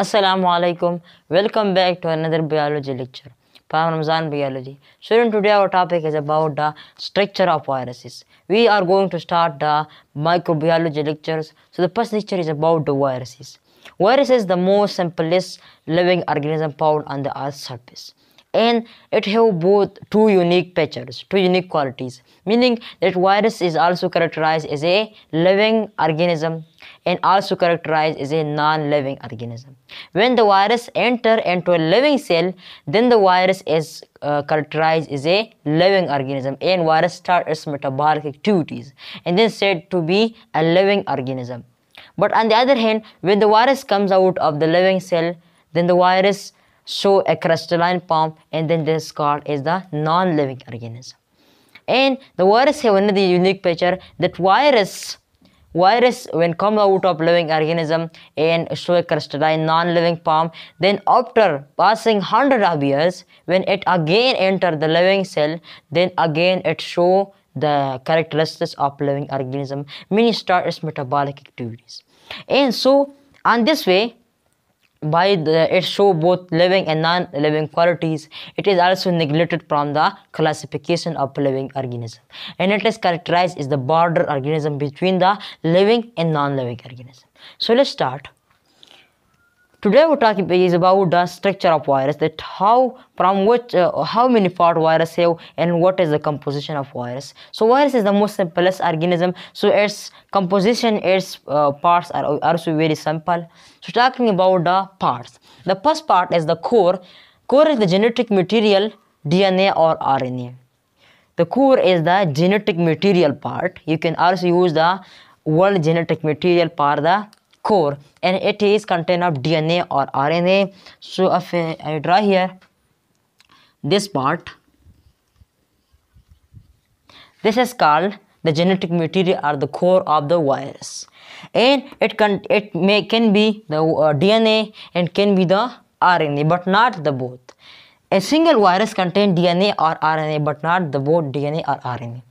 Assalamu alaikum. Welcome back to another biology lecture. Power Ramzan biology. Student, today our topic is about the structure of viruses. We are going to start the microbiology lectures. So the first lecture is about the viruses. Viruses is the most simplest living organism found on the earth's surface and it have both two unique features, two unique qualities, meaning that virus is also characterized as a living organism and also characterized as a non-living organism. When the virus enter into a living cell, then the virus is uh, characterized as a living organism and virus start its metabolic activities and then said to be a living organism. But on the other hand, when the virus comes out of the living cell, then the virus show a crystalline form and then this called is the non-living organism. And the virus have another unique feature that virus Virus when come out of living organism and sequestered crystalline non-living form, then after passing 100 of years, when it again enter the living cell, then again it show the characteristics of living organism, many start its metabolic activities. And so, on this way, by the, it show both living and non-living qualities it is also neglected from the classification of living organism and it is characterized as the border organism between the living and non-living organism so let's start Today are talking is about the structure of virus that how from which uh, how many part virus have and what is the composition of virus. So virus is the most simplest organism so its composition its uh, parts are also very simple. So talking about the parts. The first part is the core. Core is the genetic material DNA or RNA. The core is the genetic material part. You can also use the word genetic material part. the core and it is contained of DNA or RNA. So if I draw here this part, this is called the genetic material or the core of the virus and it can it may can be the uh, DNA and can be the RNA but not the both a single virus contains DNA or RNA but not the both DNA or RNA.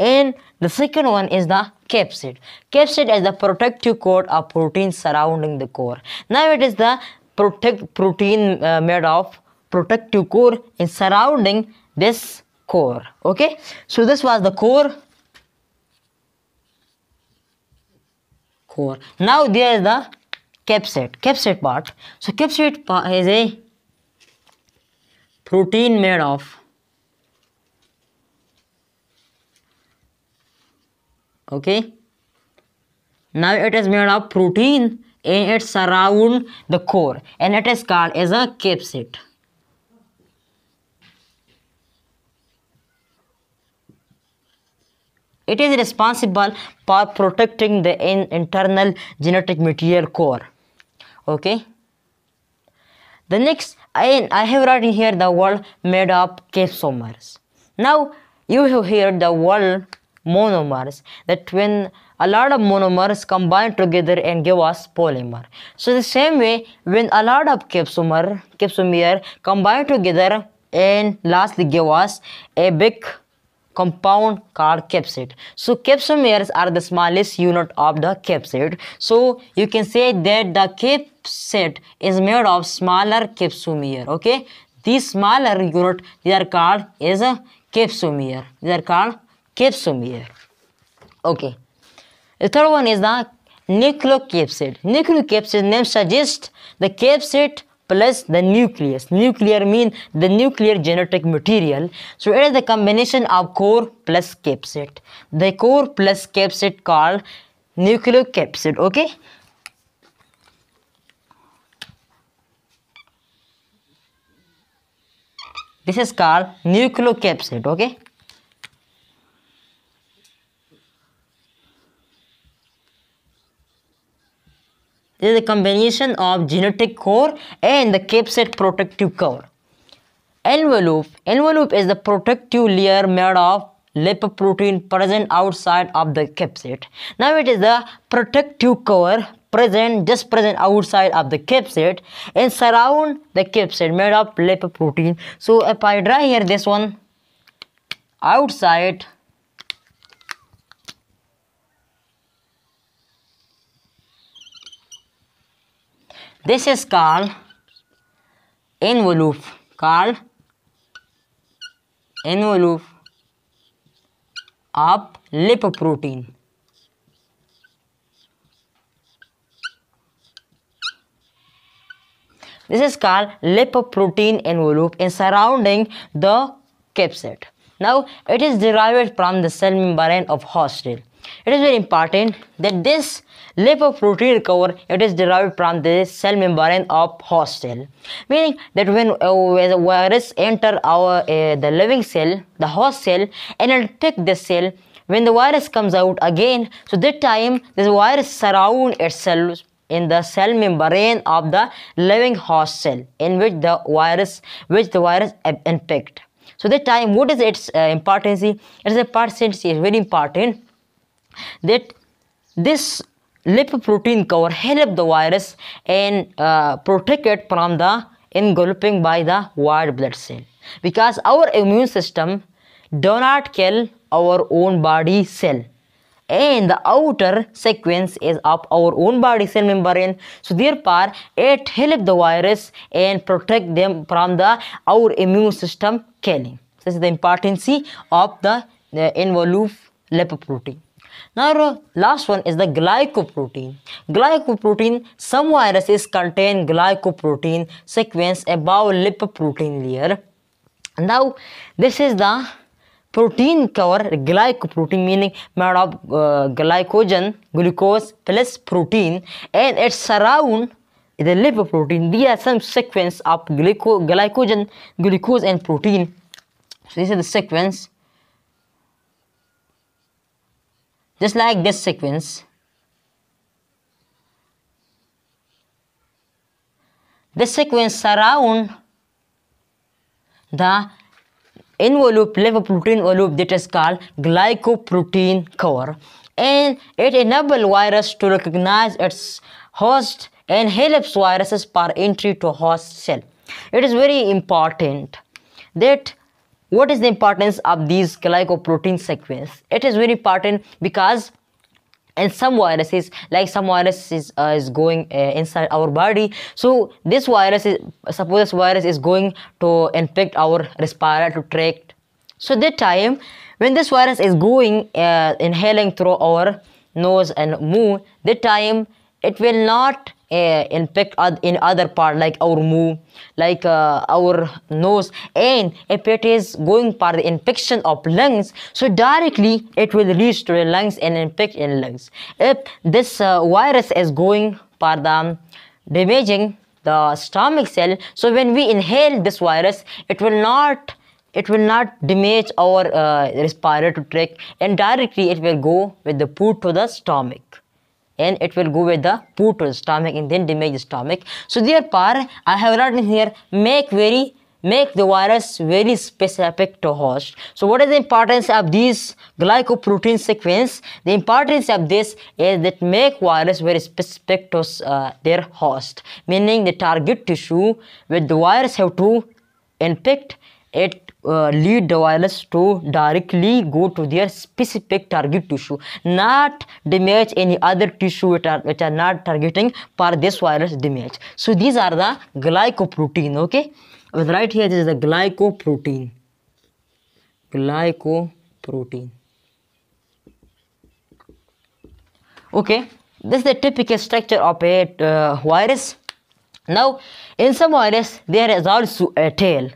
And the second one is the capsid. Capsid is the protective coat of protein surrounding the core. Now it is the protect protein uh, made of protective core is surrounding this core. Okay. So this was the core. Core. Now there is the capsid. Capsid part. So capsid part is a protein made of okay now it is made of protein and it's around the core and it is called as a capsid it is responsible for protecting the internal genetic material core okay the next I, I have written here the word made of capsomers. Now you have here the word monomers that when a lot of monomers combine together and give us polymer. So the same way when a lot of capsomer, capsomere combine together and lastly give us a big compound car capsid. So capsomeres are the smallest unit of the capsid. So you can say that the capsid is made of smaller capsomere. Okay, these smaller unit they are called as a capsomere. They are called capsomere. Okay. The third one is the nucleocapsid. Nucleocapsid name suggests the capsid plus the nucleus. Nuclear mean the nuclear genetic material. So it is the combination of core plus capsid. The core plus capsid called nucleocapsid. Okay. This is called nucleocapsid. Okay. This is a combination of genetic core and the capsid protective cover. Envelope. Envelope is the protective layer made of lipoprotein present outside of the capsid. Now it is the protective cover present just present outside of the capsid and surround the capsid made of lipoprotein. So if I draw here this one outside This is called envelope. Called envelope of lipoprotein. This is called lipoprotein envelope and surrounding the capsid. Now, it is derived from the cell membrane of host cell. It is very important that this lipoprotein cover it is derived from the cell membrane of host cell meaning that when a uh, virus enter our uh, the living cell the host cell and it take the cell when the virus comes out again so that time this virus surround itself in the cell membrane of the living host cell in which the virus which the virus infect so that time what is its uh, importance it is a percentage is very important that this lipoprotein protein cover help the virus and uh, protect it from the engulfing by the white blood cell because our immune system do not kill our own body cell and the outer sequence is of our own body cell membrane so therefore it help the virus and protect them from the our immune system killing this is the importance of the uh, lipoprotein now last one is the glycoprotein. Glycoprotein, some viruses contain glycoprotein sequence above lipoprotein layer. Now this is the protein cover glycoprotein meaning made of uh, glycogen, glucose plus protein and it surround the lipoprotein. These are some sequence of glyco glycogen, glucose and protein. So this is the sequence Just like this sequence, this sequence surround the envelope, lipoprotein envelope that is called glycoprotein core, and it enables virus to recognize its host and helps viruses per entry to host cell. It is very important that what is the importance of these glycoprotein sequence? It is very important because and some viruses like some viruses is, uh, is going uh, inside our body so this virus is suppose this virus is going to infect our respiratory tract so that time when this virus is going uh, inhaling through our nose and mouth that time it will not uh, impact in other part like our move like uh, our nose and if it is going for the infection of lungs so directly it will reach to the lungs and infect in lungs if this uh, virus is going for the um, damaging the stomach cell so when we inhale this virus it will not it will not damage our uh, respiratory tract and directly it will go with the food to the stomach and it will go with the the stomach and then damage stomach. So there par I have written here make very make the virus very specific to host. So what is the importance of these glycoprotein sequence? The importance of this is that make virus very specific to uh, their host, meaning the target tissue with the virus have to infect it uh, lead the virus to directly go to their specific target tissue not damage any other tissue which are, which are not targeting for this virus damage so these are the glycoprotein okay right here this is the glycoprotein glycoprotein okay this is the typical structure of a uh, virus now in some virus there is also a tail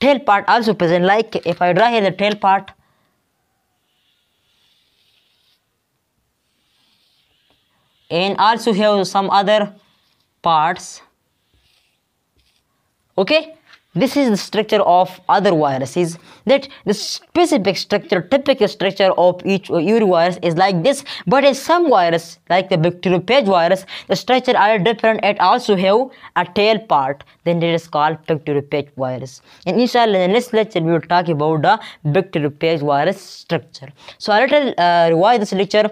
tail part also present like if I draw here the tail part and also have some other parts okay this is the structure of other viruses that the specific structure, typical structure of each virus uh, is like this. But in some virus, like the bacteriophage virus, the structure are different It also have a tail part. Then it is called bacteriophage virus. And inshallah, in this lecture, we will talk about the bacteriophage virus structure. So I will uh, revise this lecture.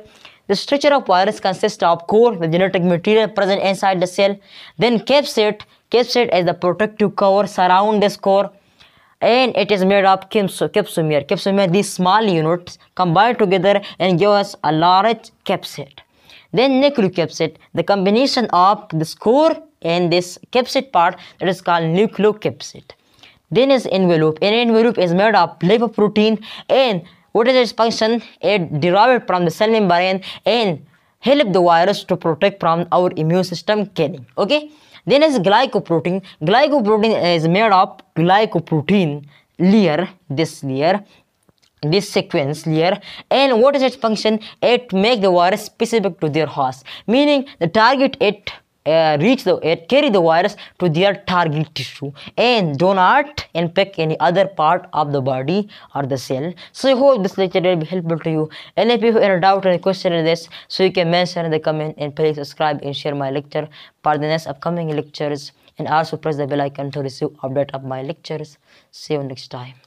The structure of virus consists of core, the genetic material present inside the cell, then capsid, keeps it as the protective cover surround this core and it is made of capsomere. Capsomere, these small units combine together and give us a large capsid. Then nucleocapsid, the combination of this core and this capsid part that is called nucleocapsid. Then is envelope. An envelope is made of lipoprotein and what is its function? It derived from the cell membrane and help the virus to protect from our immune system killing. Okay. Then is glycoprotein. Glycoprotein is made of glycoprotein layer, this layer, this sequence layer and what is its function? It make the virus specific to their host meaning the target it uh, reach the uh, carry the virus to their target tissue and do not infect any other part of the body or the cell so i hope this lecture will be helpful to you and if you have any doubt or any question on this so you can mention in the comment and please subscribe and share my lecture for the next upcoming lectures and also press the bell icon to receive update of my lectures see you next time